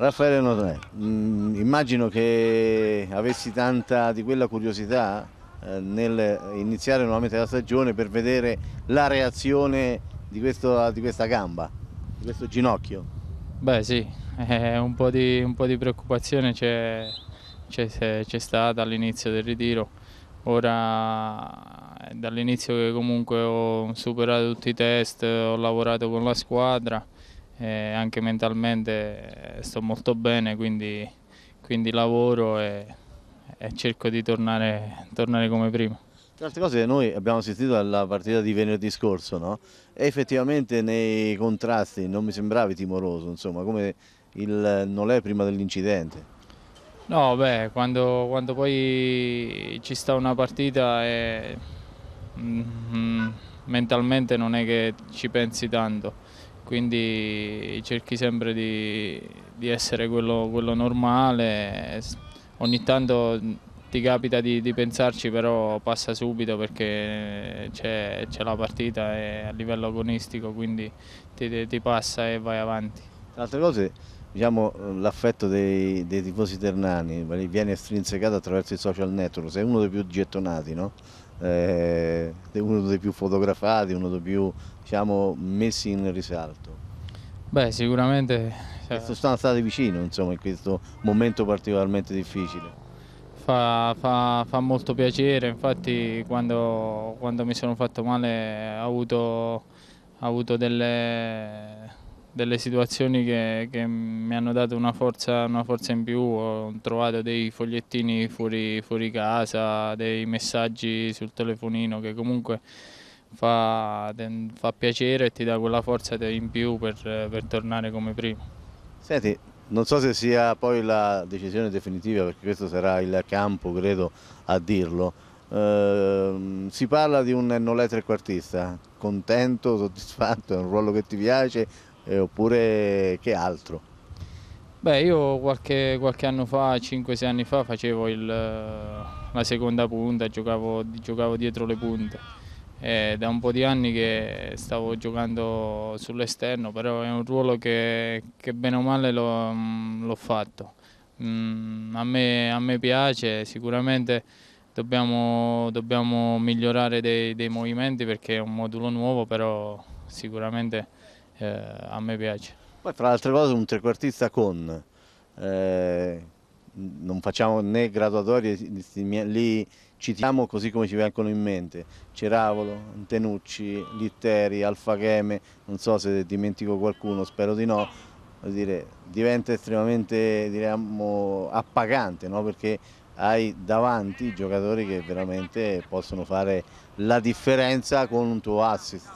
Raffaele Notre, eh, mm, immagino che avessi tanta di quella curiosità eh, nel iniziare nuovamente la stagione per vedere la reazione di, questo, di questa gamba, di questo ginocchio. Beh sì, eh, un, po di, un, po di, preoccupazione c'è, stata all'inizio del ritiro, ora eh, dall'inizio che comunque ho superato tutti i test, ho lavorato con la squadra, e anche mentalmente eh, sto molto bene, quindi, quindi lavoro e, e, cerco di tornare, tornare come prima. Tra altre cose noi abbiamo assistito alla partita di venerdì scorso no? e effettivamente nei contrasti non mi sembravi timoroso, insomma, come il Nolè prima dell'incidente. No, beh, quando, quando, poi ci sta una partita e, mm, mm mentalmente non è che ci pensi tanto quindi cerchi sempre di, di essere quello, quello, normale, ogni tanto mm, ti capita di, di pensarci però passa subito perché c'è, la partita eh, a livello agonistico quindi ti, ti passa e vai avanti. Tra altre cose diciamo, eh, l'affetto dei, dei, tifosi ternani viene strinsecato attraverso i social network, sei uno dei più gettonati, no? eh, uno dei più fotografati, uno dei più diciamo, messi in risalto. Beh, sicuramente... Cioè... Sono stati vicino insomma, in questo momento particolarmente difficile. Fa, fa, fa molto piacere, infatti quando, quando, mi sono fatto male eh, ho avuto, ho avuto delle delle situazioni che, che, mi hanno dato una forza, una forza, in più, ho trovato dei fogliettini fuori, fuori casa, dei messaggi sul telefonino che comunque fa, fa, piacere e ti dà quella forza in più per, per tornare come prima. Senti, non so se sia poi la decisione definitiva, perché questo sarà il campo, credo, a dirlo. Eh, si parla di un Nolè trequartista, contento, soddisfatto, è un ruolo che ti piace eh, oppure che altro? Beh, io qualche, qualche anno fa, 5-6 anni fa, facevo il, eh, la seconda punta, giocavo, giocavo dietro le punte. È da un po' di anni che stavo giocando sull'esterno, però è un ruolo che, che bene o male l'ho mm, fatto. Mm, a, me, a, me, piace, sicuramente dobbiamo, dobbiamo migliorare dei, dei, movimenti perché è un modulo nuovo, però sicuramente eh, a me piace. Poi fra le altre cose un trequartista con, eh, non facciamo né graduatorie, lì citiamo così come ci vengono in mente, Ceravolo, Antenucci, Litteri, Alfageme, non so se dimentico qualcuno, spero di no, dire, diventa estremamente diciamo, appagante no? perché hai davanti giocatori che veramente possono fare la differenza con un tuo assist.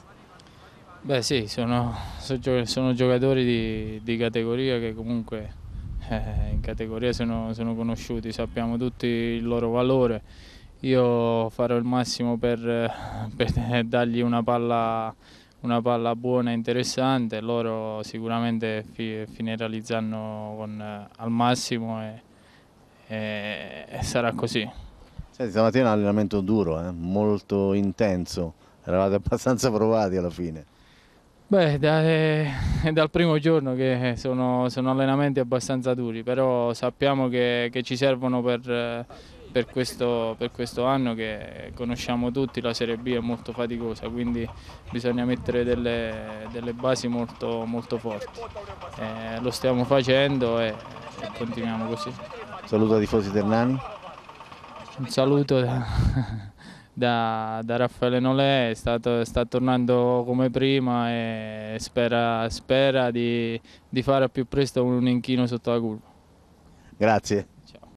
Beh sì, sono, sono giocatori di, di, categoria che comunque eh, in categoria sono, sono, conosciuti, sappiamo tutti il loro valore. Io farò il massimo per, per dargli una palla, una palla buona e interessante, loro sicuramente fi, finalizzano con, al massimo e, e, e sarà così. Senti, stamattina è un allenamento duro, eh? molto intenso, eravate abbastanza provati alla fine. Beh, da, è dal primo giorno che sono, sono allenamenti abbastanza duri, però sappiamo che, che ci servono per, per, questo, per, questo, anno che conosciamo tutti, la Serie B è molto faticosa, quindi bisogna mettere delle, delle basi molto, molto forti. Eh, lo stiamo facendo e, e continuiamo così. Saluto ai tifosi ternani. Un saluto. Da da, da Raffaele Nolè, stato, sta tornando come prima e spera, spera di, di fare a più presto un inchino sotto la curva. Grazie.